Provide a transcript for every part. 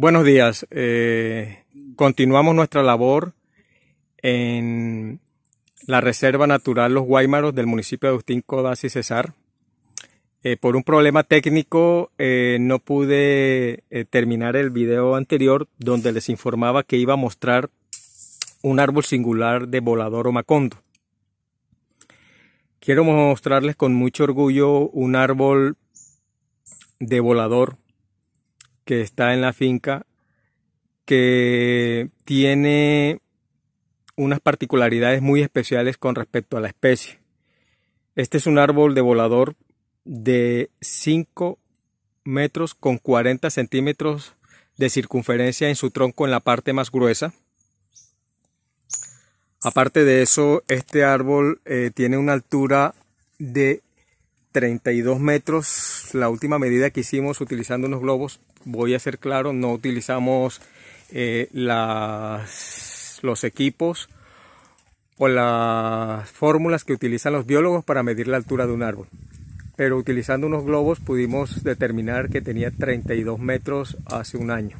Buenos días. Eh, continuamos nuestra labor en la Reserva Natural Los Guaymaros del municipio de Agustín Codas y Cesar. Eh, por un problema técnico eh, no pude terminar el video anterior donde les informaba que iba a mostrar un árbol singular de volador o macondo. Quiero mostrarles con mucho orgullo un árbol de volador que está en la finca, que tiene unas particularidades muy especiales con respecto a la especie. Este es un árbol de volador de 5 metros con 40 centímetros de circunferencia en su tronco en la parte más gruesa. Aparte de eso, este árbol eh, tiene una altura de 32 metros. La última medida que hicimos utilizando unos globos voy a ser claro, no utilizamos eh, los equipos o las fórmulas que utilizan los biólogos para medir la altura de un árbol. Pero utilizando unos globos pudimos determinar que tenía 32 metros hace un año.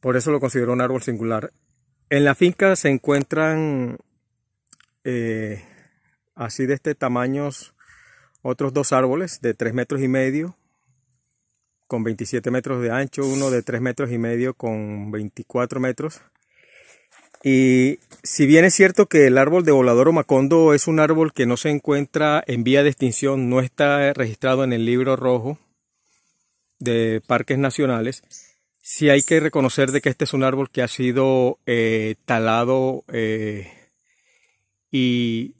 Por eso lo considero un árbol singular. En la finca se encuentran eh, así de este tamaño otros dos árboles de 3 metros y medio con 27 metros de ancho, uno de 3 metros y medio con 24 metros. Y si bien es cierto que el árbol de volador o macondo es un árbol que no se encuentra en vía de extinción, no está registrado en el libro rojo de parques nacionales, sí hay que reconocer de que este es un árbol que ha sido eh, talado eh, y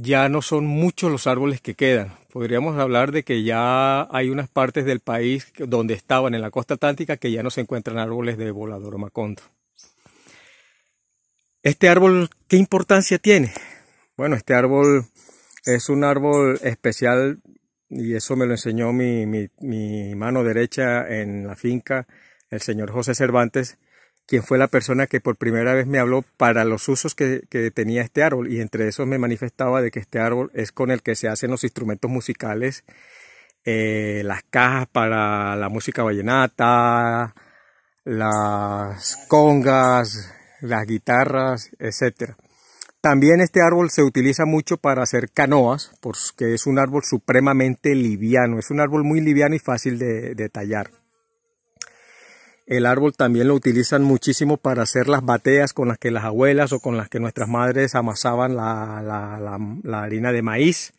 ya no son muchos los árboles que quedan. Podríamos hablar de que ya hay unas partes del país donde estaban en la costa atlántica que ya no se encuentran árboles de volador macondo. ¿Este árbol qué importancia tiene? Bueno, este árbol es un árbol especial y eso me lo enseñó mi, mi mano derecha en la finca, el señor José Cervantes, quien fue la persona que por primera vez me habló para los usos que, tenía este árbol y entre esos me manifestaba de que este árbol es con el que se hacen los instrumentos musicales, eh, las cajas para la música vallenata, las congas, las guitarras, etc. También este árbol se utiliza mucho para hacer canoas, porque es un árbol supremamente liviano, es un árbol muy liviano y fácil de tallar. El árbol también lo utilizan muchísimo para hacer las bateas con las que las abuelas o con las que nuestras madres amasaban la, harina de maíz.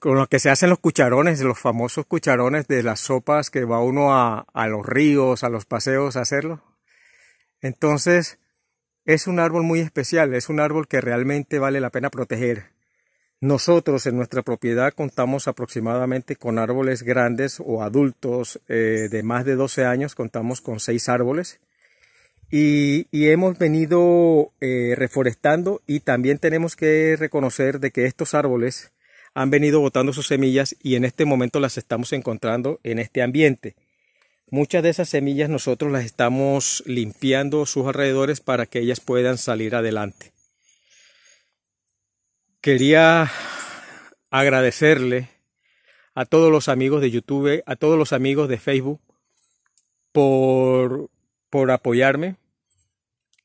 Con lo que se hacen los cucharones, los famosos cucharones de las sopas que va uno a los ríos, a los paseos a hacerlo. Entonces, es un árbol muy especial, es un árbol que realmente vale la pena proteger. Nosotros en nuestra propiedad contamos aproximadamente con árboles grandes o adultos eh, de más de 12 años, contamos con 6 árboles. Y, hemos venido eh, reforestando y también tenemos que reconocer de que estos árboles han venido botando sus semillas y en este momento las estamos encontrando en este ambiente. Muchas de esas semillas nosotros las estamos limpiando sus alrededores para que ellas puedan salir adelante. Quería agradecerle a todos los amigos de YouTube, a todos los amigos de Facebook por, por apoyarme.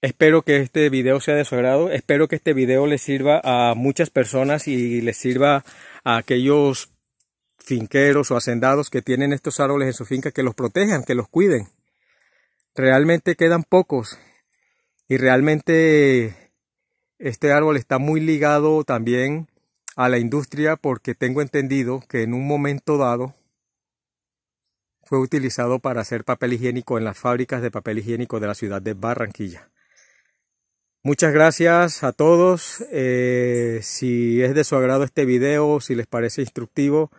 Espero que este video sea de su agrado. Espero que este video le sirva a muchas personas y les sirva a aquellos finqueros o hacendados que tienen estos árboles en su finca, que los protejan, que los cuiden. Realmente quedan pocos y realmente este árbol está muy ligado también a la industria porque tengo entendido que en un momento dado fue utilizado para hacer papel higiénico en las fábricas de papel higiénico de la ciudad de Barranquilla. Muchas gracias a todos. Eh, si es de su agrado este video, si les parece instructivo,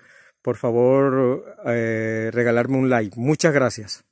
por favor eh, regalarme un like. Muchas gracias.